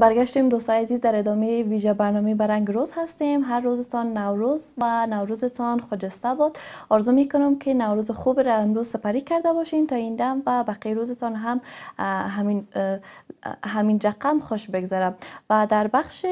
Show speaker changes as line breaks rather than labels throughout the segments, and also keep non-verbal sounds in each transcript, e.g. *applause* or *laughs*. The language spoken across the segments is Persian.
برگشتیم دوستان عزیز در ادامه ویژه برنامه برنگ روز هستیم هر روزتان نوروز و نوروزتان خجسته بود آرزو می کنم که نوروز خوب را امروز سپری کرده باشین تا این دم و بقیه روزتان هم همین همین رقم خوش بگذرم و در بخش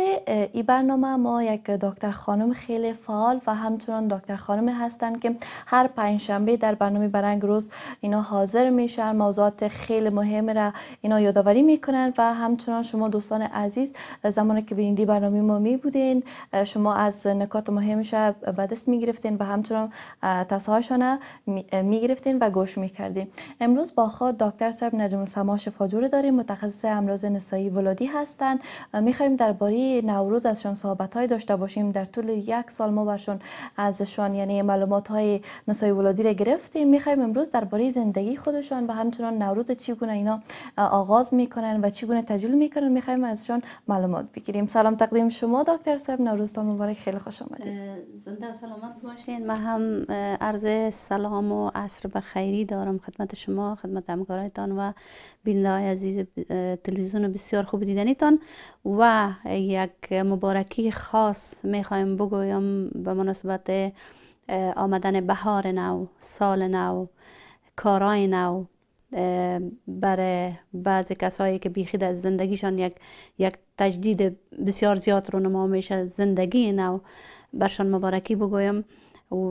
ای برنامه ما یک دکتر خانم خیلی فعال و همچنان دکتر خانم هستند که هر پنج شنبه در برنامه برنگ روز اینا حاضر میشن موضوعات خیلی مهم را اینا یادآوری میکنن و همچنان شما دوستان عزیز زمانی که به این برنامه ما می بودین شما از نکات مهمش به دست می گرفتین و همچنان توصیه‌هاشون می گرفتین و گوش می کردین امروز با خود دکتر صاحب نجم سما شفاجور داریم متخصص امراض نسایی ولادی هستند میخوایم درباره نوروز ازشان صحبت های داشته باشیم در طول یک سال ما برشون ازشان یعنی معلومات های نسایی ولادی را گرفتیم میخوایم امروز درباره زندگی خودشان و همچنان نوروز چیگونه اینا آغاز میکنن و چیگونه تجلیل میکنن میخوایم از ازشان معلومات بگیریم سلام تقدیم شما دکتر صاحب نوروزتان مبارک خیلی خوش آمدید
زنده و سلامت باشین
من هم عرض سلام و عصر بخیری دارم خدمت
شما خدمت همکارایتان و های عزیز تلویزیون بسیار خوب دیدنیتان و یک مبارکی خاص میخوایم بگویم به مناسبت آمدن بهار نو سال نو کارای نو برای بعضی کسایی که بیخید از زندگیشان یک, یک تجدید بسیار زیاد رونما میشه زندگی نو برشان مبارکی بگویم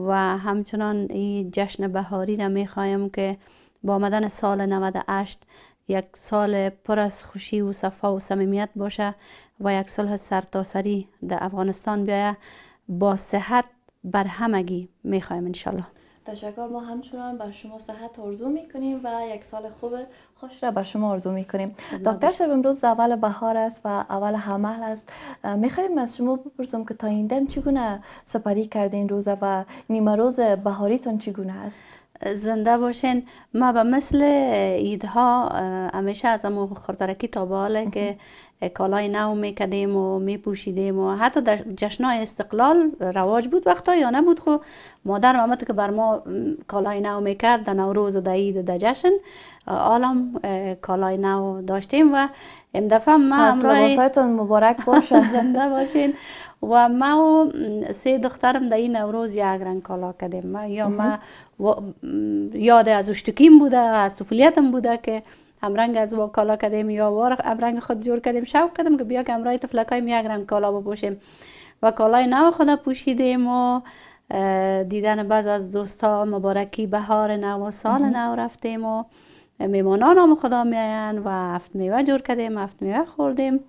و همچنان این جشن بهاری را میخوایم که با آمدن سال 98 یک سال پر از خوشی و صفا و صمیمیت باشه و یک صلح سرتاسری در افغانستان بیایه با صحت
بر همگی میخوایم انشالله تشکر ما همچنان بر شما صحت آرزو میکنیم و یک سال خوب خوش را بر شما آرزو میکنیم دکتر صاحب امروز اول بهار است و اول حمل است میخوایم از شما بپرسم که تا این دم چگونه سپری کردین روزه و نیمه روز بهاریتون چگونه است زنده باشین ما به
مثل ایدها همیشه از امو خوردرکی تا باله که کالای نو میکدیم و میپوشیدیم و حتی در جشنای استقلال رواج بود وقتا یا نبود خو خب مادر محمد که بر ما کالای نو میکرد در نوروز و در عید و در جشن عالم کالای نو داشتیم و این دفعه ما لباسایتون مبارک باشه *laughs* زنده باشین و ما و سه دخترم در این نوروز یک رنگ کالا کردیم یا ما یاد از اشتکیم بوده از طفولیتم بوده که رنگ از با کالا کردیم یا وار امرنگ خود جور کردیم شوق کردیم که بیا که امرای تفلکای یک رنگ کالا بپوشیم و کالای نو خود پوشیدیم و دیدن بعض از دوستا مبارکی بهار نو سال نو رفتیم و میمانان نام خدا میاین و هفت میوه جور کردیم هفت میوه خوردیم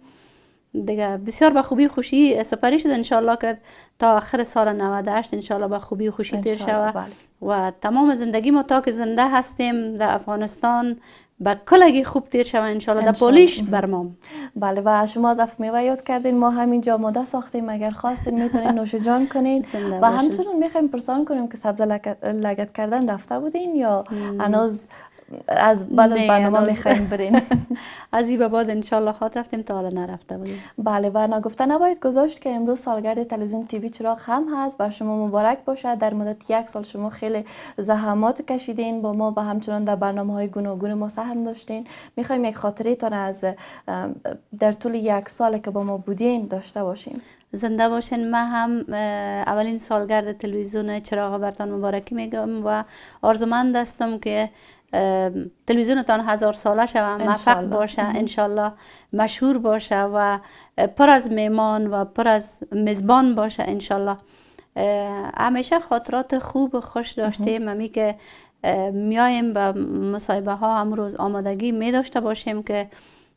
دیگه بسیار به خوبی خوشی سپری شد انشالله که تا آخر سال 98 انشالله به خوبی خوشی تیر شود و تمام زندگی ما تا که زنده هستیم در
افغانستان با کلگی خوب تیر شوه انشالله در پولیش برمام بله و شما از میوه یاد کردین ما همینجا ماده ساختیم اگر خواستین میتونین نوش جان کنین *laughs* بله، و همچنین میخوایم پرسان کنیم که سبز لگت کردن رفته بودین یا هنوز از بعد از برنامه میخوایم بریم *laughs* *laughs* از این به بعد انشالله خاطر رفتیم تا حالا نرفته بودیم بله و نگفته نباید گذاشت که امروز سالگرد تلویزیون تیوی چراغ هم هست بر شما مبارک باشد در مدت یک سال شما خیلی زحمات کشیدین با ما و همچنان در برنامه های گوناگون ما سهم داشتین میخوایم یک خاطره تان از در طول یک سال که با ما بودین داشته باشیم زنده باشین ما هم اولین سالگرد
تلویزیون چراغ برتان مبارکی میگم و آرزومند هستم که تلویزیونتان هزار ساله شوه موفق باشه انشالله مشهور باشه و پر از میمان و پر از میزبان باشه انشالله همیشه خاطرات خوب و خوش داشتیم همی که میایم به مصاحبه ها امروز آمادگی می داشته باشیم که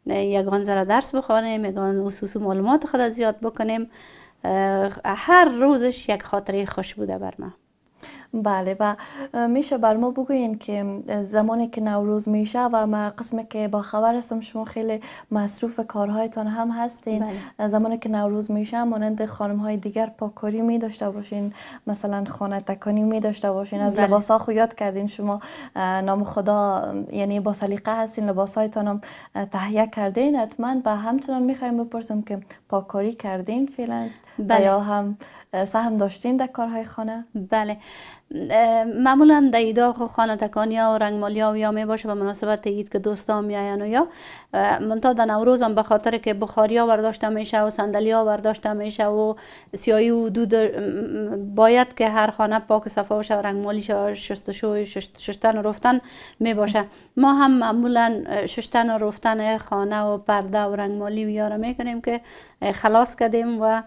یگان ذره درس بخوانیم یگان اصوص معلومات خود زیاد بکنیم هر روزش یک خاطره خوش بوده بر من
بله و میشه بر ما بگوین که زمانی که نوروز میشه و ما قسم که با خبر هستم شما خیلی مصروف کارهایتان هم هستین بله. زمانی که نوروز میشه مانند خانم های دیگر پاکاری می داشته باشین مثلا خانه تکانی می داشته باشین از بله. لباس ها یاد کردین شما نام خدا یعنی با سلیقه هستین لباس هایتان هم تهیه کردین حتما و همچنان میخوایم بپرسم که پاکاری کردین فعلا بله. یا هم سهم داشتین در کارهای خانه؟ بله معمولا در و خانه ها و ها و یا می
باشه به مناسبت اید که می میاین و یا من تا در نوروز هم به خاطر که بخاریا برداشته میشه و صندلیا برداشته میشه و سیایی و دود باید که هر خانه پاک و صفا باشه و رنگمالی شه شستشو ششتن و رفتن می باشه ما هم معمولا ششتن و رفتن خانه و پرده و رنگمالی و یاره می کنیم که خلاص کردیم و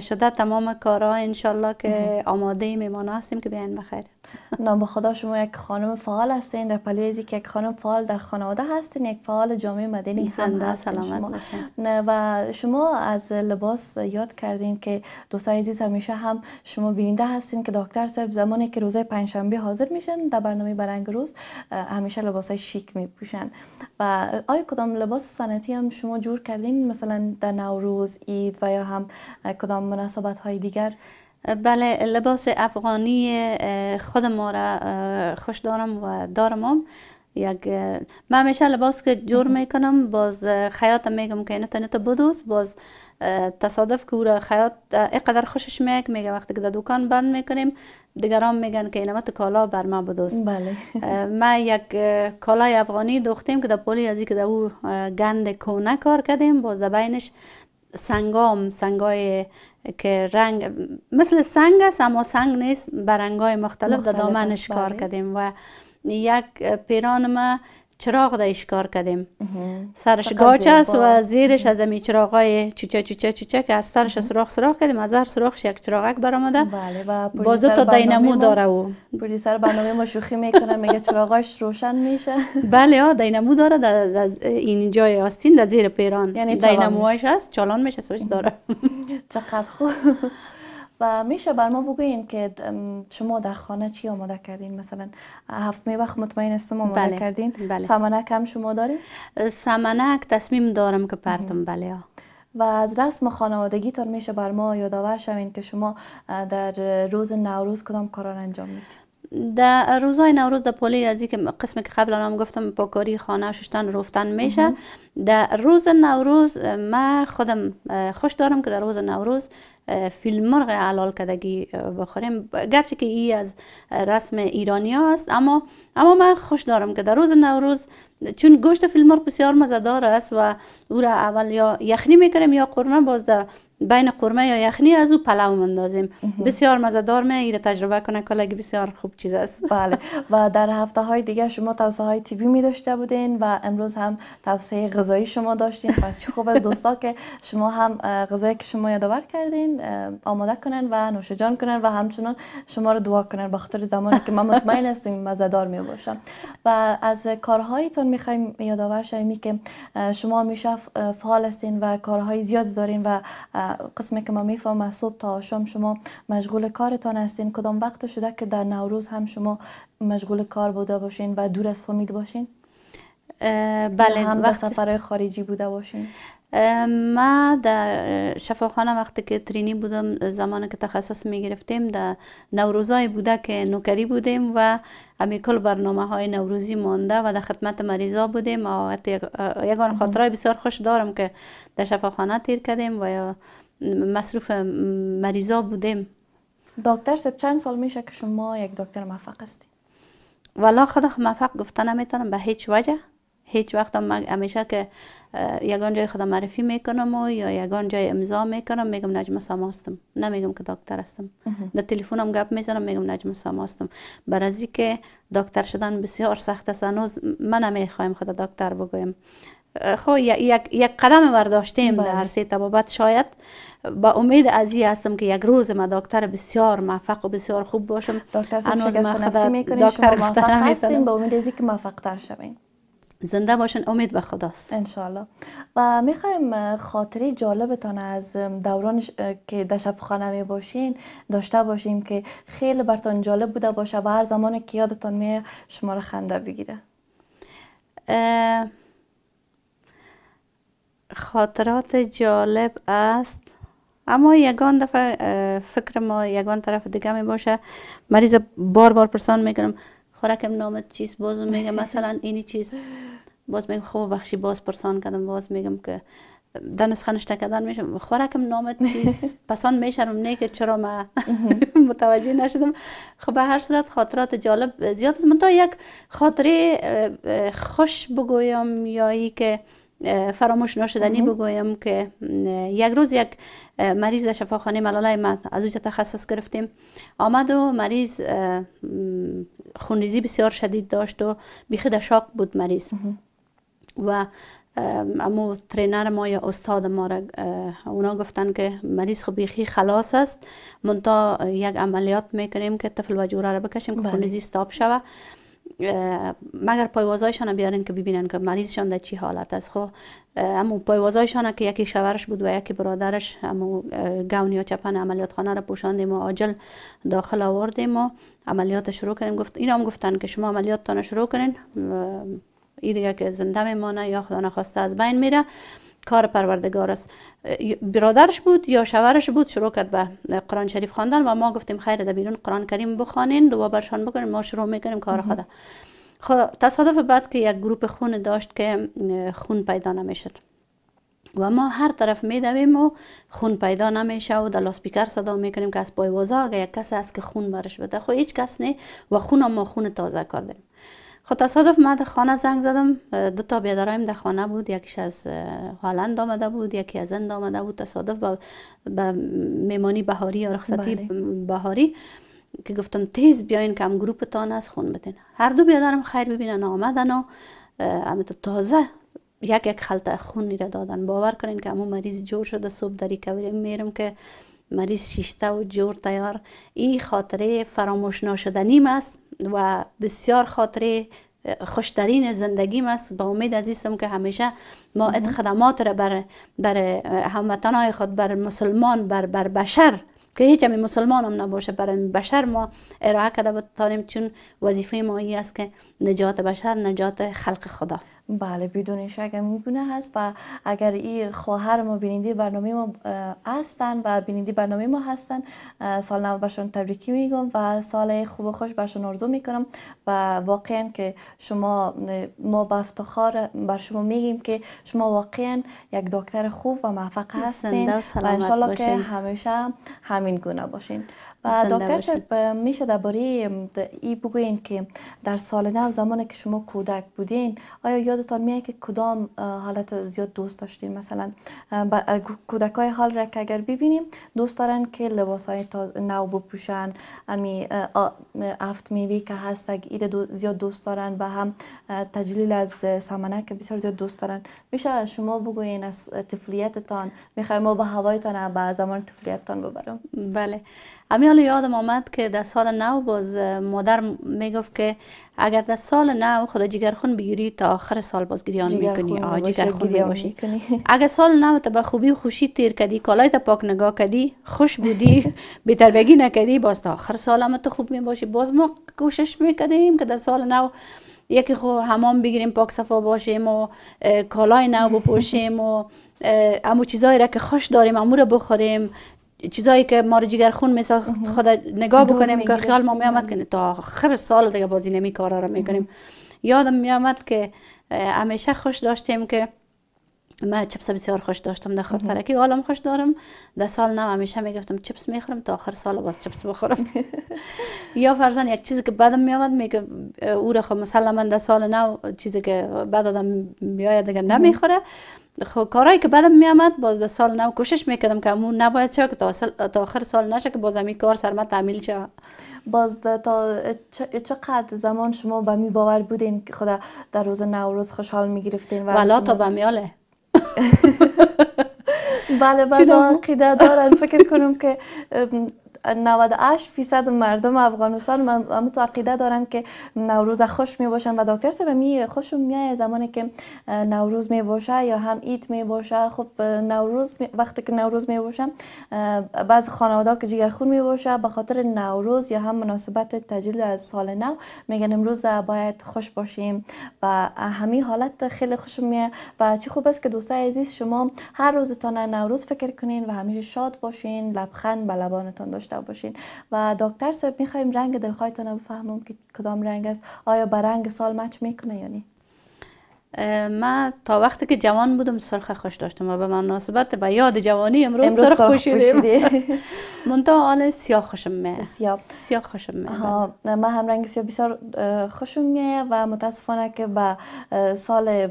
شده تمام کارها انشالله که
آماده میمان هستیم که بیاین بخیر *laughs* نام خدا شما یک خانم فعال هستین در پلیزی که یک خانم فعال در خانواده هستین یک فعال جامعه مدنی هم هستین شما و شما از لباس یاد کردین که دوستای عزیز همیشه هم شما بیننده هستین که دکتر صاحب زمانی که روزهای پنجشنبه حاضر میشن در برنامه برنگ روز همیشه لباسای شیک میپوشن و آیا کدام لباس سنتی هم شما جور کردین مثلا در نوروز اید و یا هم کدام مناسبت های دیگر بله لباس
افغانی خود ما را خوش دارم و دارم یک من همیشه لباس که جور میکنم باز خیاط میگم که اینو اینتا باز تصادف که او را خیاط اینقدر خوشش میاد میگه وقتی که دوکان دکان بند میکنیم دیگران میگن که اینو تو کالا بر ما بدوس بله من یک کالای افغانی دختیم که در پولی ازی که او گند کونه کار کردیم باز بینش سنگام سنگای که رنگ مثل سنگ است اما سنگ نیست برنگای مختلف, مختلف دامنش کار بله. کردیم و یک پیران ما چراغ دا اشکار کردیم سرش گاچ است و زیرش از امی چراغای چوچه چوچه چوچه که از سرش سراخ سراخ کردیم از هر سراخش یک چراغک برامده بله
و بازو تا دینامو داره او پولیسر برنامه ما شوخی میکنه میگه چراغاش روشن میشه
*laughs* بله ها دینامو داره در این جای آستین در زیر پیران یعنی دیناموهاش هست چالان میشه سوش داره
*laughs* چقدر خوب *laughs* و میشه بر ما بگوین که شما در خانه چی آماده کردین مثلا هفت وقت مطمئن هستم آماده بله، کردین بله. سمنک هم شما دارین سمنک
تصمیم دارم که پرتم بله
و از رسم خانوادگی تان میشه بر ما یادآور شوین که شما در روز نوروز کدام کاران انجام میدید
در روزای نوروز در پولی از که قسم که قبل هم گفتم پاکاری خانه ششتن رفتن میشه در روز نوروز ما خودم خوش دارم که در روز نوروز فیلم مرغ علال کدگی بخوریم گرچه که ای از رسم ایرانی است اما اما من خوش دارم که در روز نوروز چون گوشت فیلم مرغ بسیار مزدار است و او را اول یا یخنی میکنیم یا قرمه باز بین قرمه یا یخنی از او پلو مندازیم بسیار مزدار می ایره تجربه
کنه کلگی بسیار خوب چیز است *laughs* بله و در هفته های دیگه شما توصیه های تیبی می داشته بودین و امروز هم توصیه غذایی شما داشتین پس چه خوب از دوستا که شما هم غذایی که شما یادآور کردین آماده کنن و نوش جان کنن و همچنان شما رو دعا کنن به زمانی که من مطمئن هستم مزدار می باشم و از کارهایتون میخوایم یادآور که شما میشه فعال هستین و کارهای زیاد دارین و قسمه قسمی که ما از صبح تا شام شما مشغول کارتان هستین کدام وقت شده که در نوروز هم شما مشغول کار بوده باشین و دور از فامیل باشین بله هم وقت سفرهای خارجی بوده باشین
ما در شفاخانه وقتی که ترینی بودم زمانی که تخصص می گرفتیم در نوروزای بوده که نوکری بودیم و همی کل برنامه های نوروزی مانده و در خدمت مریضا بودیم و آن خاطرای بسیار خوش دارم که در شفاخانه تیر کردیم و یا مصروف مریضا بودیم دکتر سب چند سال میشه که شما یک دکتر موفق هستی؟ والا خدا موفق گفته نمیتونم به هیچ وجه هیچ وقت هم همیشه که یگان جای خدا معرفی میکنم و یا یگان جای امضا میکنم میگم نجم سما هستم نمیگم که دکتر هستم در هم گپ میزنم میگم نجم سما هستم که دکتر شدن بسیار سخت است هنوز من نمیخوایم خود دکتر بگویم خب یک, یک قدم برداشتیم بله. در هر سه شاید با امید از هستم که یک روز ما دکتر بسیار موفق و بسیار خوب باشم دکتر سب شکست نفسی شما موفق هستین با امید
از که موفق تر شوین
زنده باشن امید به خداست
انشالله و میخوایم خاطری جالبتان از دوران که در شفخانه می باشین داشته باشیم که خیلی برتان جالب بوده باشه و هر زمان که یادتان می شما رو خنده بگیره خاطرات جالب
است اما یگان دفعه فکر ما یگان طرف دیگه می باشه مریض بار بار پرسان میکنم خوراکم نامت چیز بازم میگم مثلا اینی چیز باز میگم خوب بخشی باز پرسان کردم باز میگم که در نسخه نشته میشم خورکم نامت چیز *laughs* پسان میشنم نه که چرا ما *laughs* متوجه نشدم خب به هر صورت خاطرات جالب زیاد است تا یک خاطره خوش بگویم یا ای که فراموش ناشدنی بگویم که یک روز یک مریض در شفاخانه ملاله ما از تخصص گرفتیم آمد و مریض خونریزی بسیار شدید داشت و بیخی در شاق بود مریض و اما ترینر ما یا استاد ما را اونا گفتن که مریض خب بیخی خلاص است مونتا یک عملیات میکنیم که طفل و جوره را بکشیم که بله. خونریزی استاب شوه مگر پایوازایشان بیارن که ببینن که مریضشان در چی حالت است خب اما پایوازایشان که یکی شوهرش بود و یکی برادرش اما گون یا چپن عملیات خانه را پوشاندیم و عاجل داخل آوردیم و عملیات شروع کردیم گفت اینا هم گفتن که شما عملیات تان شروع کنین این دیگه که زنده میمانه یا خدا نخواسته از بین میره کار پروردگار است برادرش بود یا شوهرش بود شروع کرد به قرآن شریف خواندن و ما گفتیم خیر در بیرون قرآن کریم بخوانین دعا برشان بکنیم ما شروع میکنیم کار خدا خب، تصادف بعد که یک گروپ خون داشت که خون پیدا نمیشد و ما هر طرف میدویم و خون پیدا نمیشه و در لاسپیکر صدا میکنیم که از پای اگر یک کس که خون برش بده خب هیچ کس نه و خون ما خون تازه کردیم خو خب تصادف من در خانه زنگ زدم دو تا بیادرایم در خانه بود یکیش از هالند آمده بود یکی از اند آمده بود تصادف به با میمانی بهاری یا رخصتی بله. بهاری که گفتم تیز بیاین کم گروپ تان از خون بتین هر دو بیادرم خیر ببینن آمدن و تا تازه یک یک خلطه خونی را دادن باور کنین که امو مریض جور شده صبح در کوریم میرم که مریض شیشته و جور تیار این خاطره فراموش ناشدنی است و بسیار خاطره خوشترین زندگیم است با امید عزیزم که همیشه ما ات خدمات را بر, بر هموطنهای خود بر مسلمان بر, بر بشر که هیچ همی مسلمان هم نباشه بر بشر ما ارائه کرده تاریم چون وظیفه ما است که نجات بشر نجات خلق
خدا بله بدون شک میگونه هست و اگر این خواهر ما بیننده برنامه ما هستن و بیننده برنامه ما هستن سال نو برشون تبریکی میگم و سال خوب و خوش برشون ارزو میکنم و واقعا که شما ما به افتخار بر شما میگیم که شما واقعا یک دکتر خوب و موفق هستین و انشالله که همیشه همین گونه باشین و دکتر صاحب میشه درباره ای بگوین که در سال نو زمانی که شما کودک بودین آیا یادتان میاد که کدام حالت زیاد دوست داشتین مثلا کودک های حال را که اگر ببینیم دوست دارن که لباس های نو بپوشن امی افت میوی که هست ایده زیاد دوست دارن و هم تجلیل از سمنه که بسیار زیاد دوست دارن میشه شما بگوین از تفلیتتان میخوایم ما به هوایتان به زمان طفلیتتان ببرم بله امی حالا یادم آمد که در
سال نو باز مادر میگفت که اگر در سال نو خدا جگرخون بگیری تا آخر سال باز گریان میکنی آه جگرخون میباشی *laughs* اگر سال نو تا به خوبی و خوشی تیر کردی کالای تا پاک نگاه کردی خوش بودی *laughs* بیتر بگی نکردی باز تا آخر سال هم تو خوب میباشی باز ما کوشش میکردیم که در سال نو یکی خو همام بگیریم پاک صفا باشیم و کالای نو بپوشیم و امو چیزایی را که خوش داریم امو را بخوریم چیزایی که ما رو جگر خون مثلا خدا نگاه بکنیم که خیال ما میامد که تا آخر سال دیگه بازی نمی کارا رو میکنیم یادم میامد که همیشه خوش داشتیم که من چپس بسیار خوش داشتم در که عالم خوش دارم در سال نه همیشه میگفتم چپس میخورم تا آخر سال باز چپس بخورم *laughs* یا فرزن یک چیزی که بعدم میامد میگه او را خب مثلا من در سال نه چیزی که بعد آدم میاد دیگه نمیخوره خو کارایی که می میامد باز در سال نو کوشش میکردم که امون نباید شد که تا, آخر سال نشه که باز این کار سرما تعمیل شد
باز تا چقدر زمان شما به می باور بودین که خدا در روز نوروز خوشحال می و والا تا به میاله *laughs* بله بعضا عقیده دارن فکر کنم که 98 فیصد مردم افغانستان هم تو عقیده دارن که نوروز خوش می باشن و دکتر سبه می خوش میای زمانی که خب، نوروز می باشه یا هم ایت می باشه خب نوروز وقتی که نوروز می باشم بعض خانواده که جگرخون می باشه به خاطر نوروز یا هم مناسبت تجلیل از سال نو میگن امروز باید خوش باشیم و همین حالت خیلی خوش میه و چی خوب است که دوستای عزیز شما هر روزتان نوروز فکر کنین و همیشه شاد باشین لبخند به لبانتان داشته داشته باشین و دکتر صاحب میخوایم رنگ دلخواهتان رو بفهمم که کدام رنگ است آیا به رنگ سال مچ میکنه یا نی؟
من تا وقتی که جوان بودم سرخ خوش داشتم و به من ناسبت به یاد
جوانی امروز, امروز سرخ, من تا آن سیاه خوشم میاد سیاه سیاه خوشم میاد من هم رنگ سیاه بسیار خوشم میاد و متاسفانه که به سال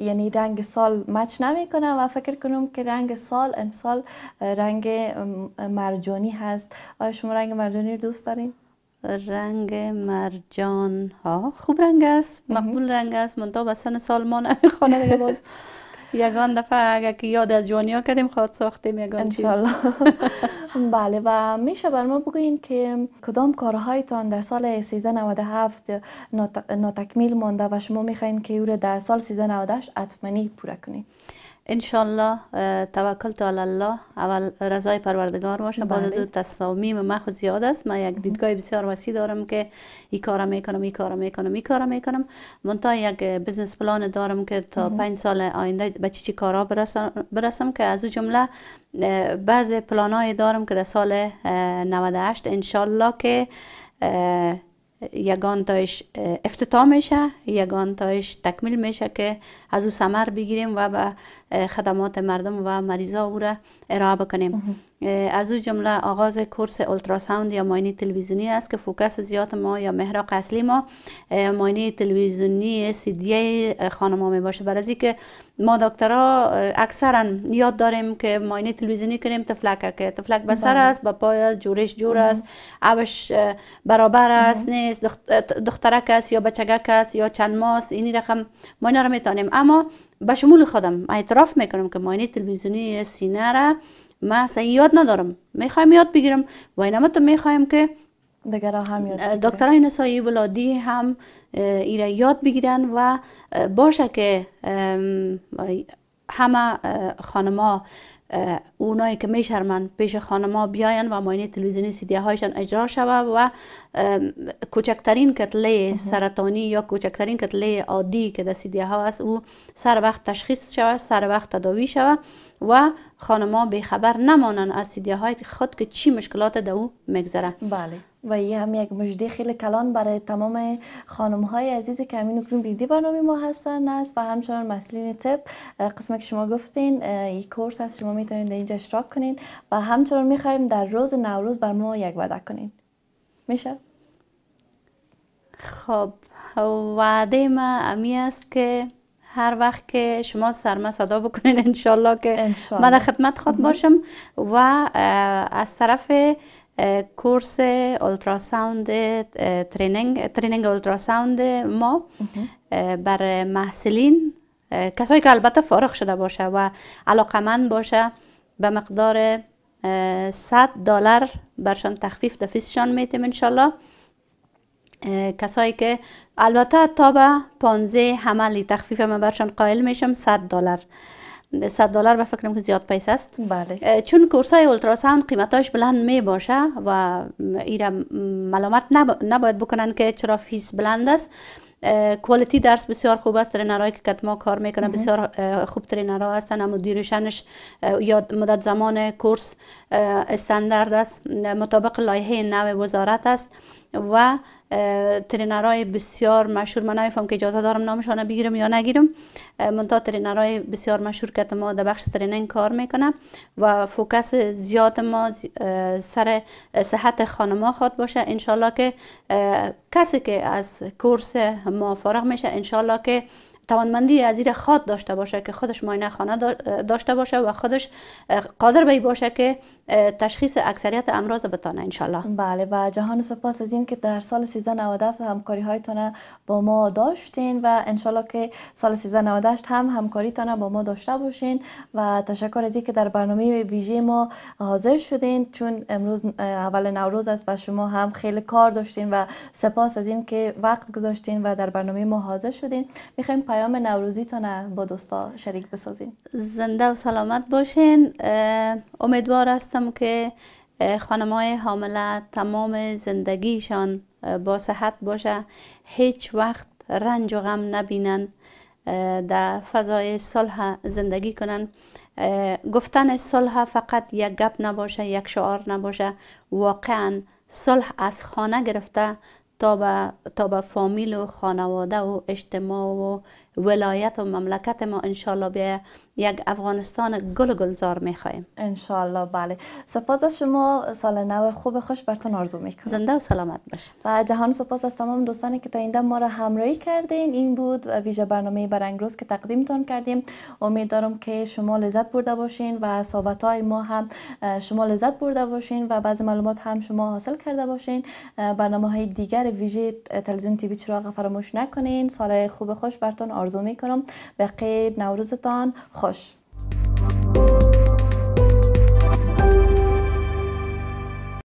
یعنی رنگ سال مچ نمیکنه و فکر کنم که رنگ سال امسال رنگ مرجانی هست آیا شما رنگ مرجانی رو دوست دارین؟ رنگ مرجان ها خوب رنگ است مقبول رنگ است من تا
سن سال ما نمیخوانه دیگه *laughs* یگان دفعه اگر که یاد از جوانیا کردیم خود
ساختیم یگان انشالله *laughs* *laughs* بله و میشه بر ما بگوین که کدام کارهایتان در سال 1397 ناتکمیل مانده و شما میخواین که او در سال 1398 اتمنی پوره کنید
ان الله توکل علی الله اول رضای پروردگار باشه بعد از تصامیم ما خود زیاد است من یک دیدگاه بسیار وسیع دارم که این کارا میکنم این کارا میکنم این کارا میکنم من تا یک بزنس پلان دارم که تا پنج سال آینده به چی چی کارا برسم, برسم که از او جمله بعض پلانهای دارم که در سال 98 ان که یگان تایش افتتاح میشه یگان تایش تکمیل میشه که از او سمر بگیریم و به خدمات مردم و مریضا او را ارائه بکنیم از او جمله آغاز کورس اولتراساوند یا ماینی تلویزیونی است که فوکس زیاد ما یا محراق اصلی ما ماینی تلویزیونی سیدیه ها می باشه برای که ما دکترها اکثرا یاد داریم که ماینی تلویزیونی کنیم تفلک که تفلک به سر بله. است با پای است جورش جور است اوش برابر است نیست دخترک است یا بچگک است یا چند ماست اینی رقم هم رو میتانیم اما به شمول خودم اعتراف میکنم که ماینه تلویزیونی سینه را ما صحیح یاد ندارم میخوایم یاد بگیرم و اینما تو میخوایم که دگرا هم یاد دکترای نسایی ولادی هم ایره یاد بگیرن و باشه که همه خانما اونایی که میشرمن پیش خانما بیاین و ماینه تلویزیونی سیدیه هایشان اجرا شوه و کوچکترین کتله سرطانی یا کوچکترین کتله عادی که در سی ها هست او سر وقت تشخیص شوه سر وقت تداوی شوه و خانما بیخبر نمانن از سیدیه خود که چی مشکلات در او میگذره بله
و یه هم یک مجدی خیلی کلان برای تمام خانم های عزیز که همین اکنون بیدی برنامه ما هستن است و همچنان مسئلین تپ قسمه که شما گفتین این کورس هست شما میتونین در اینجا اشتراک کنین و همچنان میخواییم در روز نوروز بر ما یک وعده کنین میشه؟ خب وعده ما امی است
که هر وقت که شما سرما صدا بکنین انشالله که من خدمت خود باشم و از طرف کورس اولتراساوند تریننگ ترینینگ اولتراساوند ما بر محصلین کسایی که البته فارغ شده باشه و من باشه به مقدار 100 دلار برشان تخفیف دفیسشان میتیم انشالله کسایی که البته تا به 15 حملی تخفیف ما برشان قائل میشم 100 دلار 100 دلار به فکرم که زیاد پیس است بله چون کورس های قیمت قیمتاش بلند می باشه و ایرا معلومات نب... نباید بکنن که چرا فیس بلند است کوالیتی درس بسیار خوب است ترینرهایی که کتما کار میکنه بسیار خوب ترینرها هستن اما دیرشنش یا مدت زمان کورس استاندارد است مطابق لایحه نو وزارت است و ترینرهای بسیار مشهور من نمیفهم که اجازه دارم نامشانه بگیرم یا نگیرم منتها ترینرهای بسیار مشهور که ما در بخش تریننگ کار میکنه و فوکس زیاد ما سر صحت خانما خواد باشه انشالله که کسی که از کورس ما فارغ میشه انشالله که توانمندی از زیر خود داشته باشه که خودش ماینه خانه داشته باشه و خودش قادر به باشه که تشخیص اکثریت امراض بتانه انشالله
بله و جهان سپاس از این که در سال 1397 همکاری تونه با ما داشتین و انشالله که سال 1398 هم همکاری تونه با ما داشته باشین و تشکر از که در برنامه ویژه ما حاضر شدین چون امروز اول نوروز است و شما هم خیلی کار داشتین و سپاس از این که وقت گذاشتین و در برنامه ما حاضر شدین میخوایم پیام تونه با دوستا شریک بسازین
زنده و سلامت باشین امیدوار هستم که خانم های حامله تمام زندگیشان با صحت باشه هیچ وقت رنج و غم نبینن در فضای صلح زندگی کنن گفتن صلح فقط یک گپ نباشه یک شعار نباشه واقعا صلح از خانه گرفته تا به, تا به فامیل و خانواده و اجتماع و ولایت و مملکت ما انشالله به یک افغانستان گل گلزار خواهیم
انشالله بله سپاس از شما سال نو خوب خوش برتون آرزو کنم زنده و سلامت باشید و جهان سپاس از تمام دوستانی که تا اینده ما را همراهی کردین این بود ویژه برنامه برانگیز که تقدیم تقدیمتون کردیم امید دارم که شما لذت برده باشین و صحبت های ما هم شما لذت برده باشین و بعضی معلومات هم شما حاصل کرده باشین برنامه های دیگر ویژه تلویزیون تیوی چراغ فراموش نکنین سال خوب خوش برتون آرزو می کنم به قید نوروزتان خوش